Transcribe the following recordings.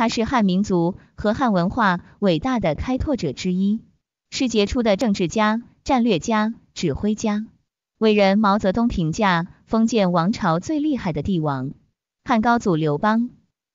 他是汉民族和汉文化伟大的开拓者之一，是杰出的政治家、战略家、指挥家。伟人毛泽东评价封建王朝最厉害的帝王——汉高祖刘邦。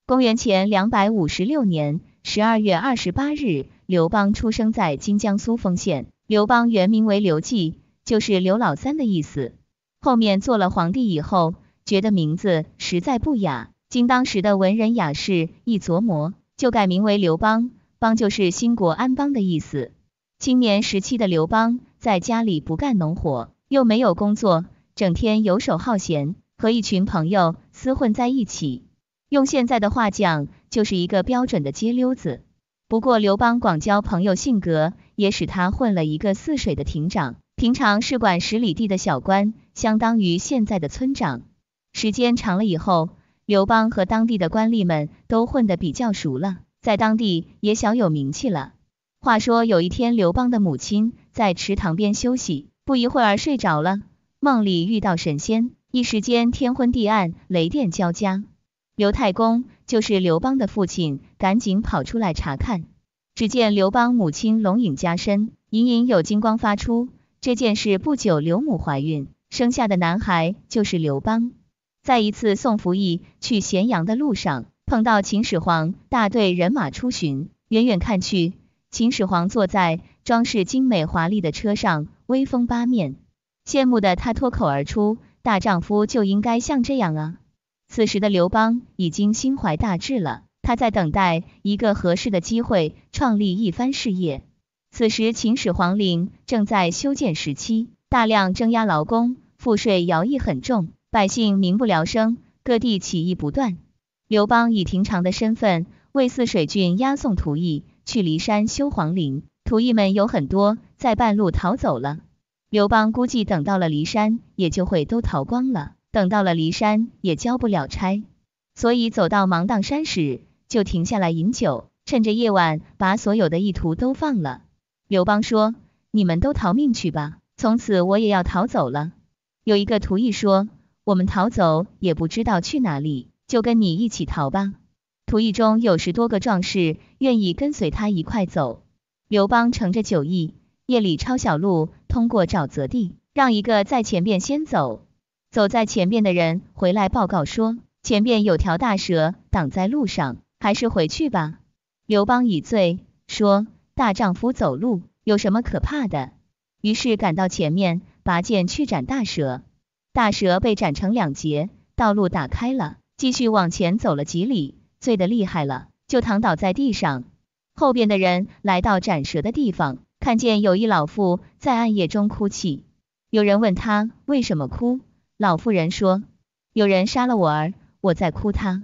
公元前两百五十六年十二月二十八日，刘邦出生在今江苏丰县。刘邦原名为刘季，就是刘老三的意思。后面做了皇帝以后，觉得名字实在不雅。经当时的文人雅士一琢磨，就改名为刘邦。邦就是兴国安邦的意思。青年时期的刘邦在家里不干农活，又没有工作，整天游手好闲，和一群朋友厮混在一起。用现在的话讲，就是一个标准的街溜子。不过刘邦广交朋友，性格也使他混了一个泗水的亭长，平常是管十里地的小官，相当于现在的村长。时间长了以后。刘邦和当地的官吏们都混得比较熟了，在当地也小有名气了。话说有一天，刘邦的母亲在池塘边休息，不一会儿睡着了，梦里遇到神仙，一时间天昏地暗，雷电交加。刘太公就是刘邦的父亲，赶紧跑出来查看，只见刘邦母亲龙影加身，隐隐有金光发出。这件事不久，刘母怀孕，生下的男孩就是刘邦。在一次，送服役去咸阳的路上，碰到秦始皇大队人马出巡。远远看去，秦始皇坐在装饰精美华丽的车上，威风八面。羡慕的他脱口而出：“大丈夫就应该像这样啊！”此时的刘邦已经心怀大志了，他在等待一个合适的机会，创立一番事业。此时，秦始皇陵正在修建时期，大量征压劳工，赋税徭役很重。百姓民不聊生，各地起义不断。刘邦以平常的身份为泗水郡押送徒役去骊山修皇陵，徒役们有很多在半路逃走了。刘邦估计等到了骊山也就会都逃光了，等到了骊山也交不了差，所以走到芒砀山时就停下来饮酒，趁着夜晚把所有的意图都放了。刘邦说：“你们都逃命去吧，从此我也要逃走了。”有一个徒役说。我们逃走也不知道去哪里，就跟你一起逃吧。图一中有十多个壮士愿意跟随他一块走。刘邦乘着酒意，夜里抄小路通过沼泽地，让一个在前边先走。走在前边的人回来报告说，前面有条大蛇挡在路上，还是回去吧。刘邦以醉说：“大丈夫走路有什么可怕的？”于是赶到前面，拔剑去斩大蛇。大蛇被斩成两截，道路打开了，继续往前走了几里，醉得厉害了，就躺倒在地上。后边的人来到斩蛇的地方，看见有一老妇在暗夜中哭泣。有人问他为什么哭，老妇人说：“有人杀了我儿，我在哭他。”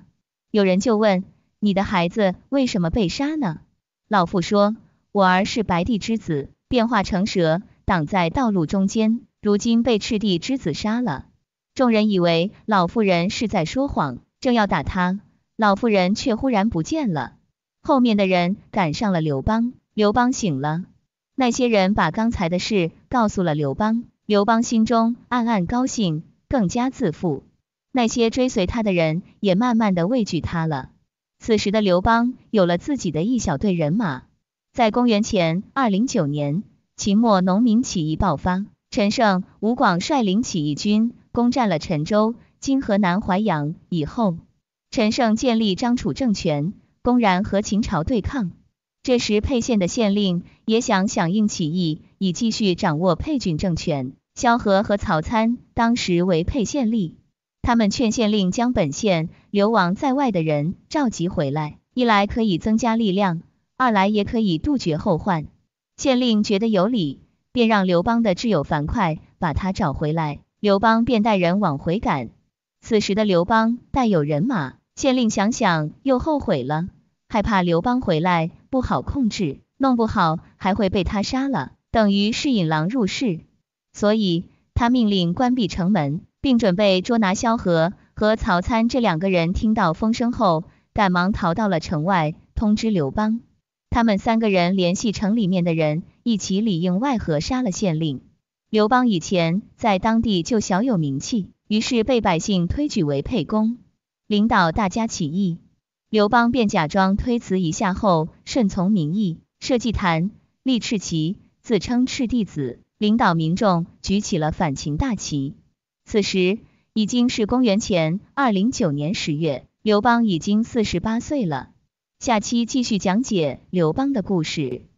有人就问：“你的孩子为什么被杀呢？”老妇说：“我儿是白帝之子，变化成蛇，挡在道路中间。”如今被赤帝之子杀了，众人以为老妇人是在说谎，正要打他，老妇人却忽然不见了。后面的人赶上了刘邦，刘邦醒了，那些人把刚才的事告诉了刘邦，刘邦心中暗暗高兴，更加自负。那些追随他的人也慢慢的畏惧他了。此时的刘邦有了自己的一小队人马。在公元前二零九年，秦末农民起义爆发。陈胜、吴广率领起义军攻占了陈州（今河南淮阳）以后，陈胜建立张楚政权，公然和秦朝对抗。这时沛县的县令也想响应起义，以继续掌握沛郡政权。萧何和曹参当时为沛县吏，他们劝县令将本县流亡在外的人召集回来，一来可以增加力量，二来也可以杜绝后患。县令觉得有理。便让刘邦的挚友樊哙把他找回来，刘邦便带人往回赶。此时的刘邦带有人马，县令想想又后悔了，害怕刘邦回来不好控制，弄不好还会被他杀了，等于是引狼入室，所以他命令关闭城门，并准备捉拿萧何和曹参这两个人。听到风声后，赶忙逃到了城外，通知刘邦。他们三个人联系城里面的人，一起里应外合杀了县令。刘邦以前在当地就小有名气，于是被百姓推举为沛公，领导大家起义。刘邦便假装推辞一下后，顺从民意，设计坛立赤旗，自称赤帝子，领导民众举起了反秦大旗。此时已经是公元前二零九年十月，刘邦已经四十八岁了。下期继续讲解刘邦的故事。